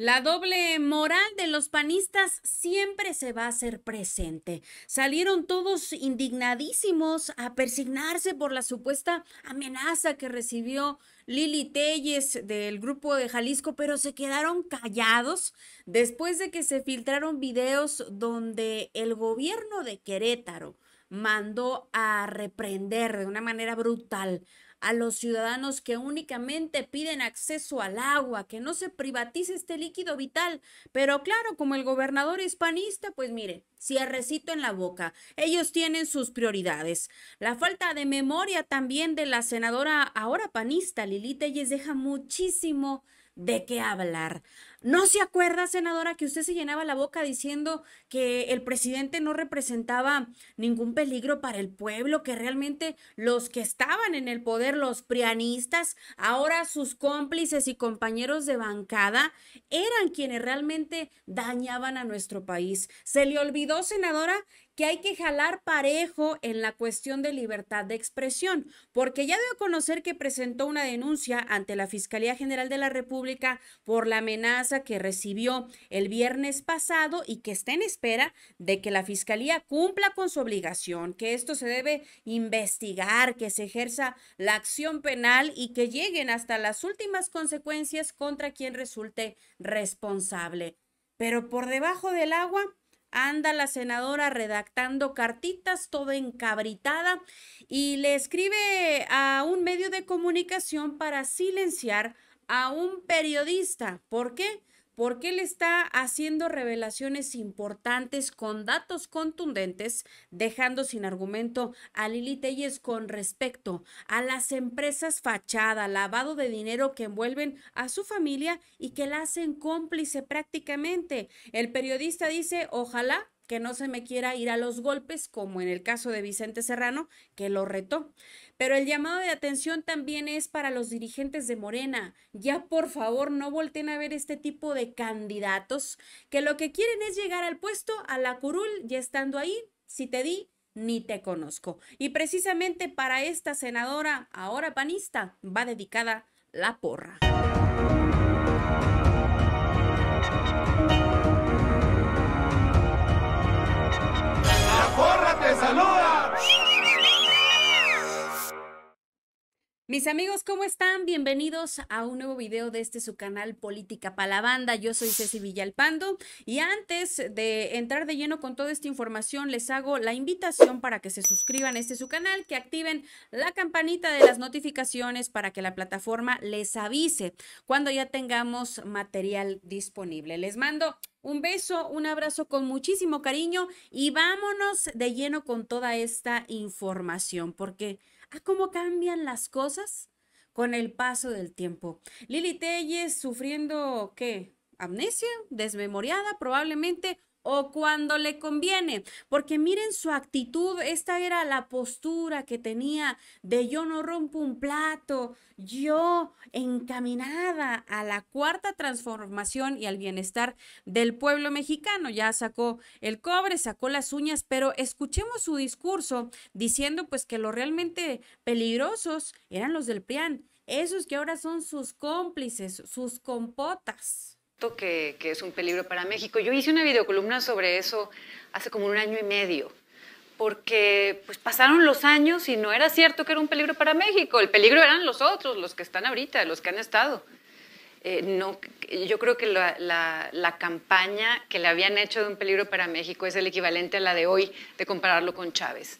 La doble moral de los panistas siempre se va a hacer presente. Salieron todos indignadísimos a persignarse por la supuesta amenaza que recibió Lili Telles del grupo de Jalisco, pero se quedaron callados después de que se filtraron videos donde el gobierno de Querétaro mandó a reprender de una manera brutal a los ciudadanos que únicamente piden acceso al agua, que no se privatice este líquido vital. Pero claro, como el gobernador es panista, pues mire, cierrecito en la boca. Ellos tienen sus prioridades. La falta de memoria también de la senadora ahora panista Lilita, les deja muchísimo de qué hablar. ¿No se acuerda, senadora, que usted se llenaba la boca diciendo que el presidente no representaba ningún peligro para el pueblo, que realmente los que estaban en el poder, los prianistas, ahora sus cómplices y compañeros de bancada, eran quienes realmente dañaban a nuestro país? ¿Se le olvidó, senadora, que hay que jalar parejo en la cuestión de libertad de expresión, porque ya debe conocer que presentó una denuncia ante la Fiscalía General de la República por la amenaza que recibió el viernes pasado y que está en espera de que la Fiscalía cumpla con su obligación, que esto se debe investigar, que se ejerza la acción penal y que lleguen hasta las últimas consecuencias contra quien resulte responsable. Pero por debajo del agua Anda la senadora redactando cartitas, todo encabritada, y le escribe a un medio de comunicación para silenciar a un periodista. ¿Por qué? porque él está haciendo revelaciones importantes con datos contundentes, dejando sin argumento a Lili Telles con respecto a las empresas fachada, lavado de dinero que envuelven a su familia y que la hacen cómplice prácticamente. El periodista dice, ojalá que no se me quiera ir a los golpes, como en el caso de Vicente Serrano, que lo retó. Pero el llamado de atención también es para los dirigentes de Morena. Ya por favor no volteen a ver este tipo de candidatos que lo que quieren es llegar al puesto, a la curul, ya estando ahí, si te di, ni te conozco. Y precisamente para esta senadora, ahora panista, va dedicada la porra. Mis amigos, ¿cómo están? Bienvenidos a un nuevo video de este su canal Política para la Banda. Yo soy Ceci Villalpando y antes de entrar de lleno con toda esta información, les hago la invitación para que se suscriban a este su canal, que activen la campanita de las notificaciones para que la plataforma les avise cuando ya tengamos material disponible. Les mando un beso, un abrazo con muchísimo cariño y vámonos de lleno con toda esta información, porque ¿a ah, cómo cambian las cosas con el paso del tiempo? Lili Telles sufriendo, ¿qué? Amnesia, desmemoriada probablemente, o cuando le conviene. Porque miren su actitud, esta era la postura que tenía de yo no rompo un plato, yo encaminada a la cuarta transformación y al bienestar del pueblo mexicano. Ya sacó el cobre, sacó las uñas, pero escuchemos su discurso diciendo pues que los realmente peligrosos eran los del PRIAN, esos que ahora son sus cómplices, sus compotas que, es un peligro para México. Yo hice una videocolumna sobre eso hace como un año y medio, porque pues pasaron los años y no era cierto que era un peligro para México. El peligro eran los otros, los que están ahorita, los que han estado. Eh, no, yo creo que la, la, campaña que le habían hecho de un peligro para México es el equivalente a la de hoy, de compararlo con Chávez.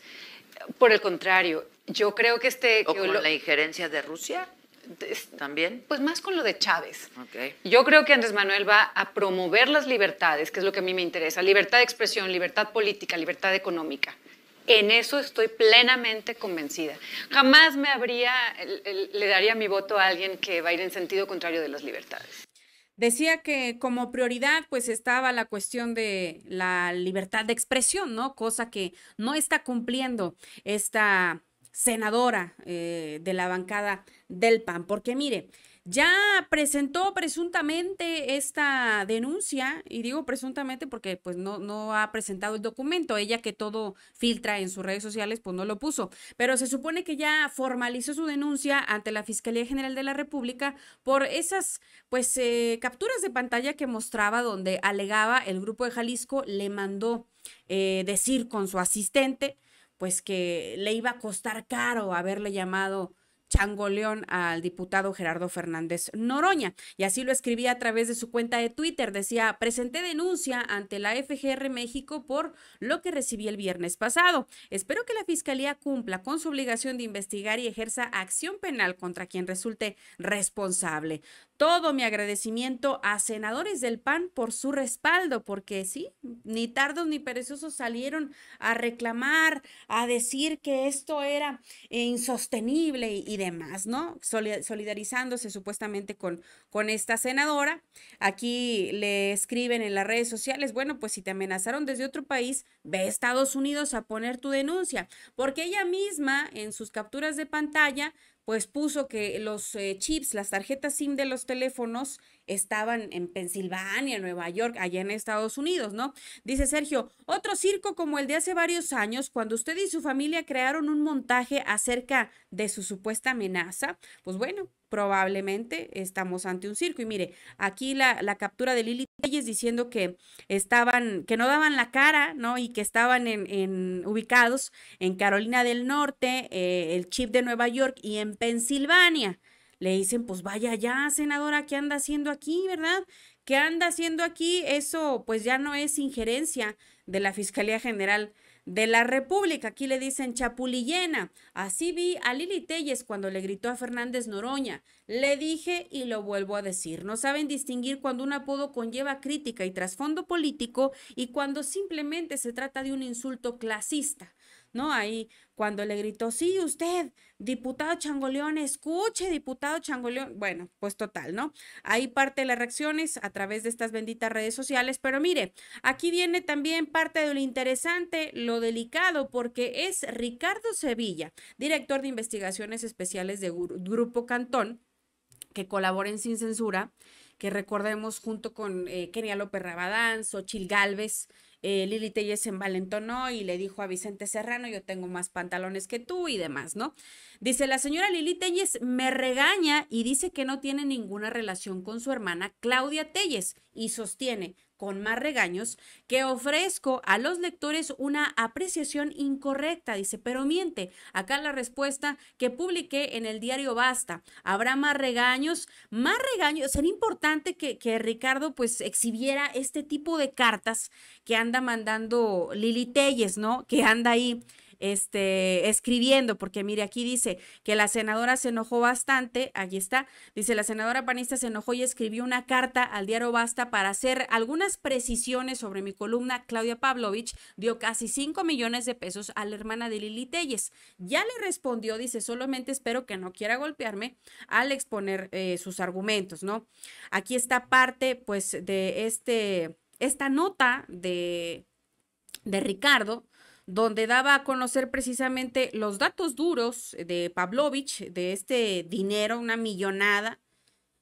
Por el contrario, yo creo que este... ¿O con la injerencia de Rusia? ¿También? Pues más con lo de Chávez. Yo creo que Andrés Manuel va a promover las libertades, que es lo que a mí me interesa, libertad de expresión, libertad política, libertad económica. En eso estoy plenamente convencida. Jamás me habría, le daría mi voto a alguien que va a ir en sentido contrario de las libertades. Decía que como prioridad pues estaba la cuestión de la libertad de expresión, ¿no? Cosa que no está cumpliendo esta senadora eh, de la bancada del PAN. Porque mire, ya presentó presuntamente esta denuncia, y digo presuntamente porque pues no, no ha presentado el documento, ella que todo filtra en sus redes sociales, pues no lo puso, pero se supone que ya formalizó su denuncia ante la Fiscalía General de la República por esas pues eh, capturas de pantalla que mostraba donde alegaba el grupo de Jalisco le mandó eh, decir con su asistente pues que le iba a costar caro haberle llamado changoleón al diputado Gerardo Fernández Noroña. Y así lo escribía a través de su cuenta de Twitter. Decía, presenté denuncia ante la FGR México por lo que recibí el viernes pasado. Espero que la Fiscalía cumpla con su obligación de investigar y ejerza acción penal contra quien resulte responsable todo mi agradecimiento a senadores del PAN por su respaldo, porque sí, ni tardos ni perezosos salieron a reclamar, a decir que esto era eh, insostenible y, demás, ¿no? Solidarizándose supuestamente con, con esta senadora. Aquí le escriben en las redes sociales, bueno, pues si te amenazaron desde otro país, ve a Estados Unidos a poner tu denuncia, porque ella misma en sus capturas de pantalla pues puso que los eh, chips, las tarjetas SIM de los teléfonos estaban en Pensilvania, Nueva York, allá en Estados Unidos, ¿no? Dice Sergio, otro circo como el de hace varios años, cuando usted y su familia crearon un montaje acerca de su supuesta amenaza, pues bueno, probablemente estamos ante un circo. Y mire, aquí la, captura de Lili Telles diciendo que estaban, que no daban la cara, ¿no? Y que estaban en, ubicados en Carolina del Norte, eh, el Chip de Nueva York y en Pensilvania. Le dicen, pues vaya ya, senadora, ¿qué anda haciendo aquí, verdad? ¿Qué anda haciendo aquí? Eso pues ya no es injerencia de la Fiscalía General de la República. Aquí le dicen chapulillena. Así vi a Lili Telles cuando le gritó a Fernández Noroña. Le dije y lo vuelvo a decir. No saben distinguir cuando un apodo conlleva crítica y trasfondo político y cuando simplemente se trata de un insulto clasista. ¿no? Ahí cuando le gritó, sí, usted, diputado Changoleón, escuche, diputado Changoleón. Bueno, pues total, ¿no? Ahí parte de las reacciones a través de estas benditas redes sociales, pero mire, aquí viene también parte de lo interesante, lo delicado, porque es Ricardo Sevilla, director de investigaciones especiales de Grupo Cantón, que colaboren sin censura, que recordemos junto con eh, Kenia López Rabadán, Xochil Galvez... Eh, Lili Telles se envalentonó y le dijo a Vicente Serrano, yo tengo más pantalones que tú y demás, ¿no? Dice, la señora Lili Telles me regaña y dice que no tiene ninguna relación con su hermana Claudia Telles y sostiene, con más regaños, que ofrezco a los lectores una apreciación incorrecta, dice, pero miente, acá la respuesta que publiqué en el diario Basta, habrá más regaños, más regaños, sería importante que, que Ricardo pues exhibiera este tipo de cartas que anda mandando Lili Telles, ¿no? Que anda ahí este, escribiendo, porque mire, aquí dice que la senadora se enojó bastante, aquí está, dice la senadora panista se enojó y escribió una carta al diario Basta para hacer algunas precisiones sobre mi columna. Claudia Pavlovich dio casi 5 millones de pesos a la hermana de Lili Telles. Ya le respondió, dice, solamente espero que no quiera golpearme al exponer eh, sus argumentos, ¿no? Aquí está parte, pues, de este, esta nota de, de Ricardo donde daba a conocer precisamente los datos duros de Pavlovich, de este dinero, una millonada.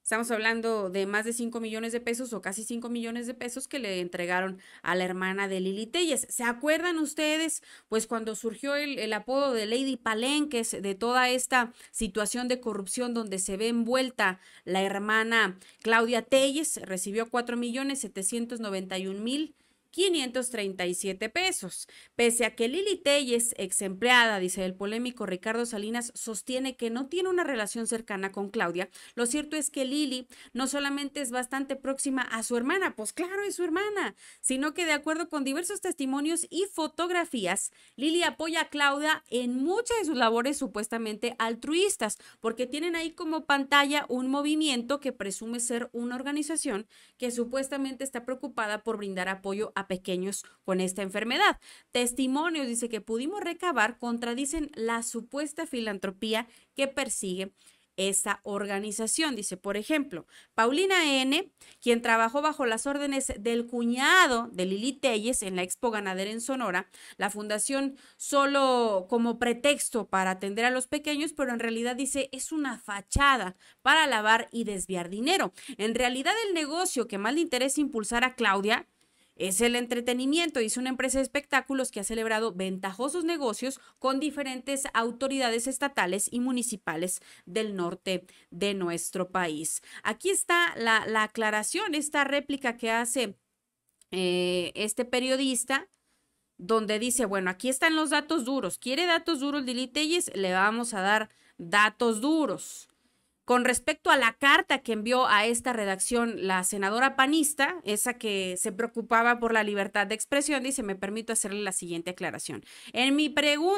Estamos hablando de más de 5 millones de pesos o casi 5 millones de pesos que le entregaron a la hermana de Lili Telles. ¿Se acuerdan ustedes? Pues cuando surgió el, apodo de Lady Palenques, de toda esta situación de corrupción donde se ve envuelta la hermana Claudia Telles, recibió 4 millones 791 mil 537 pesos. Pese a que Lili Telles, ex empleada, dice el polémico Ricardo Salinas, sostiene que no tiene una relación cercana con Claudia, lo cierto es que Lili no solamente es bastante próxima a su hermana, pues claro, es su hermana, sino que de acuerdo con diversos testimonios y fotografías, Lili apoya a Claudia en muchas de sus labores supuestamente altruistas, porque tienen ahí como pantalla un movimiento que presume ser una organización que supuestamente está preocupada por brindar apoyo a pequeños con esta enfermedad. Testimonios, dice, que pudimos recabar contradicen la supuesta filantropía que persigue esa organización. Dice, por ejemplo, Paulina N., quien trabajó bajo las órdenes del cuñado de Lili Telles en la Expo Ganadera en Sonora, la fundación solo como pretexto para atender a los pequeños, pero en realidad dice, es una fachada para lavar y desviar dinero. En realidad el negocio que más le interesa impulsar a Claudia es el entretenimiento. Dice una empresa de espectáculos que ha celebrado ventajosos negocios con diferentes autoridades estatales y municipales del norte de nuestro país. Aquí está la, aclaración, esta réplica que hace eh, este periodista donde dice, bueno, aquí están los datos duros. ¿Quiere datos duros Diliteyes? Le vamos a dar datos duros. Con respecto a la carta que envió a esta redacción la senadora panista, esa que se preocupaba por la libertad de expresión, dice, me permito hacerle la siguiente aclaración. En mi,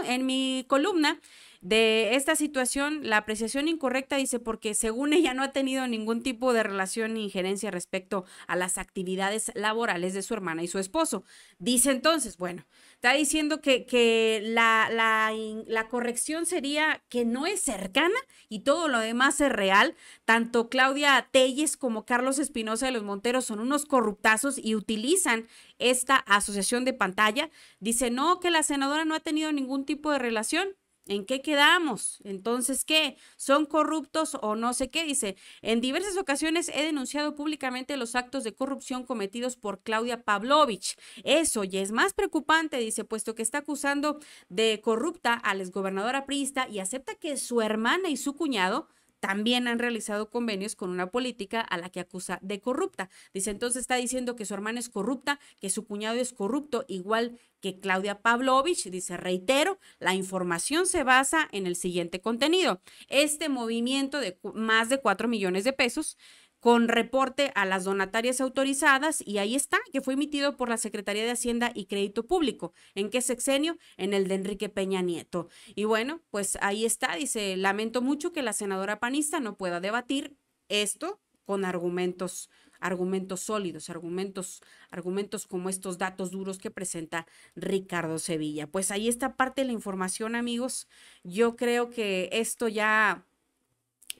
en mi columna de esta situación, la apreciación incorrecta dice porque según ella no ha tenido ningún tipo de relación ni injerencia respecto a las actividades laborales de su hermana y su esposo. Dice entonces, bueno, está diciendo que, que la, la corrección sería que no es cercana y todo lo demás es real. Tanto Claudia Telles como Carlos Espinosa de los Monteros son unos corruptazos y utilizan esta asociación de pantalla. Dice, no, que la senadora no ha tenido ningún tipo de relación ¿En qué quedamos? Entonces, ¿qué? ¿Son corruptos o no sé qué? Dice, en diversas ocasiones he denunciado públicamente los actos de corrupción cometidos por Claudia Pavlovich. Eso y es más preocupante, dice, puesto que está acusando de corrupta a la exgobernadora priista y acepta que su hermana y su cuñado también han realizado convenios con una política a la que acusa de corrupta. Dice entonces está diciendo que su hermana es corrupta, que su cuñado es corrupto, igual que Claudia Pavlovich. Dice, reitero, la información se basa en el siguiente contenido. Este movimiento de más de cuatro millones de pesos con reporte a las donatarias autorizadas y ahí está, que fue emitido por la Secretaría de Hacienda y Crédito Público. ¿En qué sexenio? En el de Enrique Peña Nieto. Y bueno, pues ahí está, dice, lamento mucho que la senadora panista no pueda debatir esto con argumentos argumentos sólidos, argumentos, argumentos como estos datos duros que presenta Ricardo Sevilla. Pues ahí está parte de la información, amigos. Yo creo que esto ya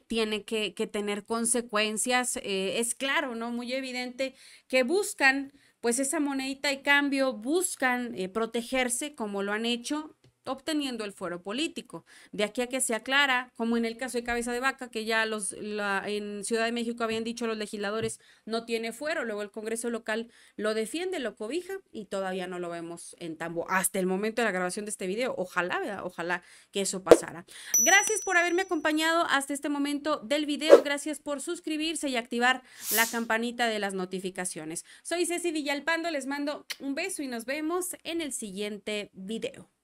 tiene que, que tener consecuencias. Eh, es claro, ¿no? Muy evidente que buscan pues esa monedita y cambio, buscan eh, protegerse como lo han hecho obteniendo el fuero político. De aquí a que se aclara, como en el caso de Cabeza de Vaca, que ya los, en Ciudad de México habían dicho los legisladores no tiene fuero, luego el Congreso local lo defiende, lo cobija y todavía no lo vemos en tambo hasta el momento de la grabación de este video. Ojalá, Ojalá que eso pasara. Gracias por haberme acompañado hasta este momento del video. Gracias por suscribirse y activar la campanita de las notificaciones. Soy Ceci Villalpando, les mando un beso y nos vemos en el siguiente video.